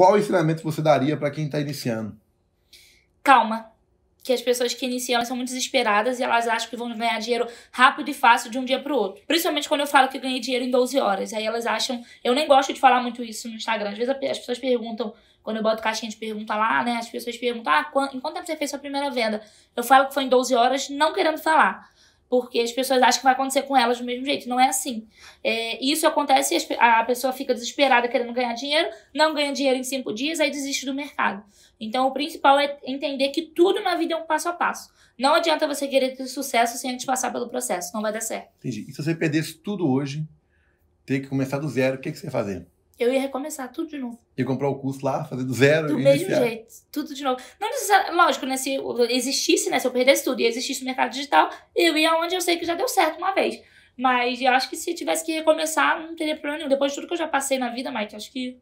qual ensinamento você daria para quem está iniciando? Calma. Que as pessoas que iniciam são muito desesperadas e elas acham que vão ganhar dinheiro rápido e fácil de um dia para o outro. Principalmente quando eu falo que ganhei dinheiro em 12 horas. Aí elas acham. Eu nem gosto de falar muito isso no Instagram. Às vezes as pessoas perguntam, quando eu boto caixinha de pergunta lá, né? As pessoas perguntam, ah, em quanto tempo você fez sua primeira venda? Eu falo que foi em 12 horas, não querendo falar porque as pessoas acham que vai acontecer com elas do mesmo jeito. Não é assim. É, isso acontece, a pessoa fica desesperada querendo ganhar dinheiro, não ganha dinheiro em cinco dias, aí desiste do mercado. Então, o principal é entender que tudo na vida é um passo a passo. Não adianta você querer ter sucesso sem antes passar pelo processo. Não vai dar certo. Entendi. E se você perdesse tudo hoje, ter que começar do zero, o que, é que você ia fazer? eu ia recomeçar tudo de novo. E comprar o curso lá, fazer do zero Do mesmo iniciar. jeito, tudo de novo. Não necessariamente, lógico, né? Se existisse, né? Se eu perdesse tudo e existisse o mercado digital, eu ia onde eu sei que já deu certo uma vez. Mas eu acho que se tivesse que recomeçar, não teria problema nenhum. Depois de tudo que eu já passei na vida, Mike, acho que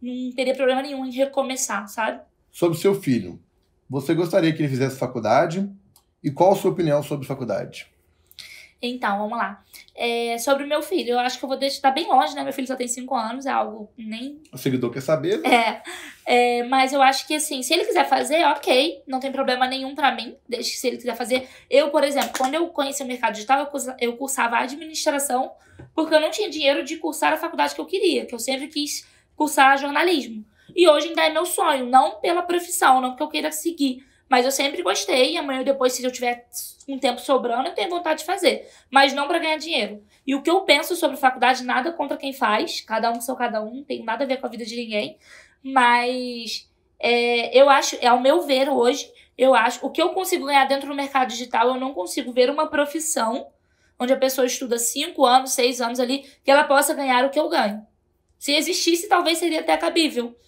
não teria problema nenhum em recomeçar, sabe? Sobre seu filho, você gostaria que ele fizesse faculdade? E qual a sua opinião sobre faculdade? Então, vamos lá. É, sobre o meu filho, eu acho que eu vou deixar tá bem longe, né? Meu filho só tem 5 anos, é algo nem. O seguidor quer saber, né? É, é, mas eu acho que assim, se ele quiser fazer, ok, não tem problema nenhum para mim, desde que se ele quiser fazer. Eu, por exemplo, quando eu conheci o mercado digital, eu, eu cursava administração, porque eu não tinha dinheiro de cursar a faculdade que eu queria, que eu sempre quis cursar jornalismo. E hoje ainda é meu sonho, não pela profissão, não porque eu queira seguir, mas eu sempre gostei e amanhã ou depois, se eu tiver um tempo sobrando, eu tenho vontade de fazer. Mas não para ganhar dinheiro. E o que eu penso sobre faculdade, nada contra quem faz. Cada um seu cada um, tem nada a ver com a vida de ninguém. Mas é, eu acho, é ao meu ver hoje, eu acho, o que eu consigo ganhar dentro do mercado digital, eu não consigo ver uma profissão onde a pessoa estuda 5 anos, 6 anos ali, que ela possa ganhar o que eu ganho. Se existisse, talvez seria até cabível.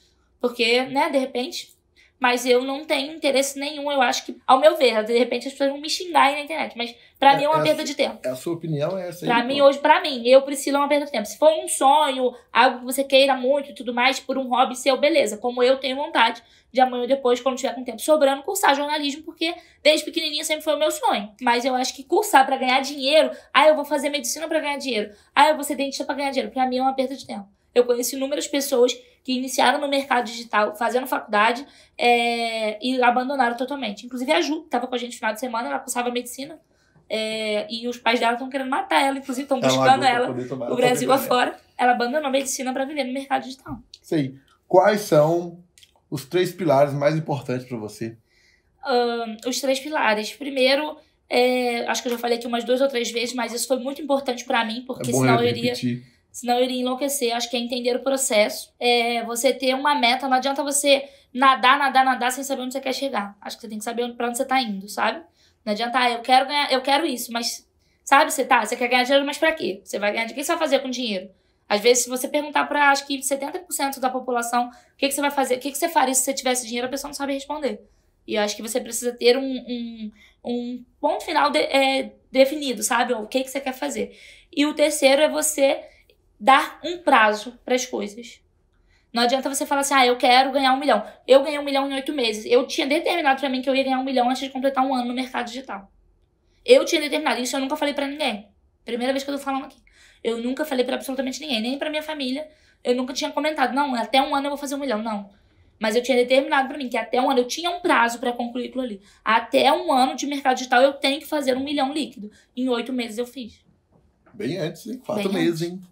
Porque, né, de repente, mas eu não tenho interesse nenhum, eu acho que, ao meu ver, de repente as pessoas vão me xingar aí na internet, mas para é, mim é uma é perda de tempo. É a sua opinião é essa aí? Pra mim, pô. hoje, para mim, eu preciso é uma perda de tempo. Se for um sonho, algo que você queira muito e tudo mais, por um hobby seu, beleza. Como eu tenho vontade de amanhã ou depois, quando tiver com tempo sobrando, cursar jornalismo, porque desde pequenininha sempre foi o meu sonho. Mas eu acho que cursar para ganhar dinheiro, ah, eu vou fazer medicina para ganhar dinheiro, ah, eu vou ser dentista pra ganhar dinheiro, pra mim é uma perda de tempo. Eu conheci inúmeras pessoas que iniciaram no mercado digital, fazendo faculdade, é, e abandonaram totalmente. Inclusive a Ju, que estava com a gente no final de semana, ela cursava medicina, é, e os pais dela estão querendo matar ela, inclusive estão tá buscando ela, o Brasil afora. Ela abandonou a medicina para viver no mercado digital. Sei. Quais são os três pilares mais importantes para você? os três pilares. Primeiro, é, acho que eu já falei aqui umas duas ou três vezes, mas isso foi muito importante para mim, é porque é senão eu iria. Repetir senão eu iria enlouquecer. Acho que é entender o processo, é você ter uma meta. Não adianta você nadar, nadar, nadar sem saber onde você quer chegar. Acho que você tem que saber para onde você tá indo, sabe? Não adianta, ah, eu quero ganhar, eu quero isso, mas sabe, você tá, você quer ganhar dinheiro, mas para quê? Você vai ganhar, o que você vai fazer com dinheiro? Às vezes, se você perguntar para acho que 70% da população o que, que você vai fazer, o que, que você faria se você tivesse dinheiro, a pessoa não sabe responder. E eu acho que você precisa ter um, um, um ponto final de, é, definido, sabe? O que, que você quer fazer. E o terceiro é você dar um prazo para as coisas. Não adianta você falar assim, ah, eu quero ganhar um milhão. Eu ganhei um milhão em oito meses. Eu tinha determinado para mim que eu ia ganhar um milhão antes de completar um ano no mercado digital. Eu tinha determinado. Isso eu nunca falei para ninguém. Primeira vez que eu tô falando aqui. Eu nunca falei para absolutamente ninguém, nem para minha família. Eu nunca tinha comentado, não, até um ano eu vou fazer um milhão, não. Mas eu tinha determinado para mim que até um ano eu tinha um prazo para concluir aquilo ali. Até um ano de mercado digital eu tenho que fazer um milhão líquido. Em oito meses eu fiz. Bem antes, hein? Quatro Bem meses, antes. hein?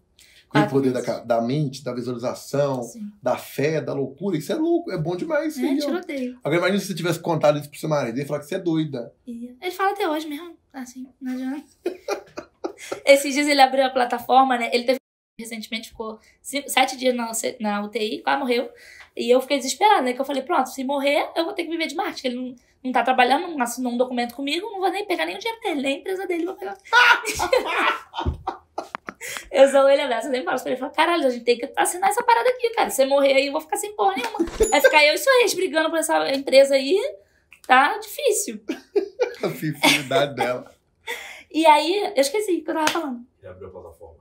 Com o poder da, da, mente, da visualização, Sim. da fé, da loucura. Isso é louco, é bom demais. É, tiroteio. Agora imagina se você tivesse contado isso pro seu marido. Ele ia falar que você é doida. Ele fala até hoje mesmo, assim, não adianta. Esses dias ele abriu a plataforma, né? Ele teve recentemente, ficou cinco, sete dias na, na UTI, quase morreu. E eu fiquei desesperada, né? Que eu falei, pronto, se morrer, eu vou ter que viver de Marte. Ele não, não tá trabalhando, não assinou um documento comigo, não vou nem pegar nem o dinheiro dele, nem a empresa dele, vou pegar. Eu só olho dessa, eu lembro pra ele falo, caralho, a gente tem que assinar essa parada aqui, cara. Se você morrer aí, eu vou ficar sem porra nenhuma. Vai ficar eu e ex brigando por essa empresa aí. Tá difícil. a fidelidade dela. E aí, eu esqueci o que eu tava falando. Ele abriu a plataforma.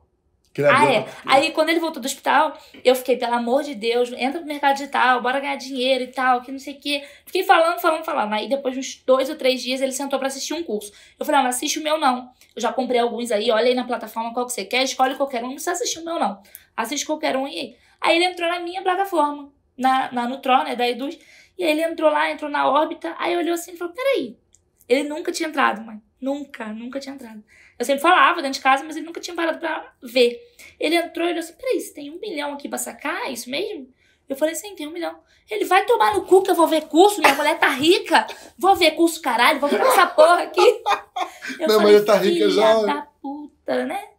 Ah, é. Aí quando ele voltou do hospital, eu fiquei, pelo amor de Deus, entra no mercado digital, bora ganhar dinheiro e tal, que não sei o quê. Fiquei falando, falando, falando. Aí depois de uns dois ou três dias ele sentou para assistir um curso. Eu falei, ah, não assiste o meu não. Eu já comprei alguns aí, olha aí na plataforma qual que você quer, escolhe qualquer um, não precisa assistir o meu não. Assiste qualquer um e aí. ele entrou na minha plataforma, na, na Nutron, né, da Eduz. E aí ele entrou lá, entrou na órbita. Aí olhou assim e falou, peraí, ele nunca tinha entrado, mãe. Nunca, nunca tinha entrado. Eu sempre falava dentro de casa, mas ele nunca tinha parado pra ver. Ele entrou e falou assim: peraí, você tem um milhão aqui pra sacar? É isso mesmo? Eu falei assim: tem um milhão. Ele vai tomar no cu que eu vou ver curso, minha mulher tá rica. Vou ver curso, caralho, vou ver essa porra aqui. Eu minha mulher tá rica já. da puta, né?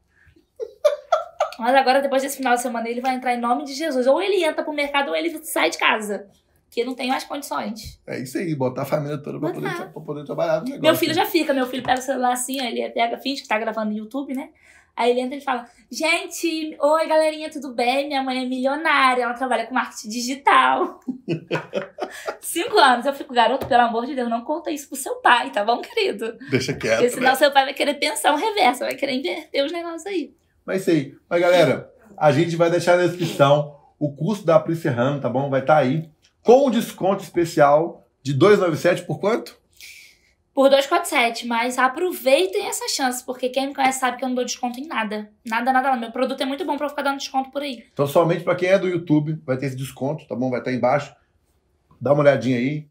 Mas agora, depois desse final de semana, ele vai entrar em nome de Jesus. Ou ele entra pro mercado ou ele sai de casa que não tem mais condições. É isso aí, botar a família toda pra, poder, pra poder trabalhar no negócio. Meu filho já fica, meu filho pega o celular assim, ele pega, finge que tá gravando no YouTube, né? Aí ele entra e fala: Gente, oi galerinha, tudo bem? Minha mãe é milionária, ela trabalha com marketing digital. Cinco anos, eu fico, garoto, pelo amor de Deus, não conta isso pro seu pai, tá bom, querido? Deixa quieto. Porque senão né? seu pai vai querer pensar o um reverso, vai querer inverter os negócios aí. Mas é sei. Mas galera, a gente vai deixar na descrição o curso da Pri tá bom? Vai estar tá aí com desconto especial de 297 por quanto? Por 247, mas aproveitem essa chance, porque quem me conhece sabe que eu não dou desconto em nada. Nada, nada, nada. Meu produto é muito bom para eu ficar dando desconto por aí. Então, somente para quem é do YouTube, vai ter esse desconto, tá bom? Vai estar embaixo. Dá uma olhadinha aí,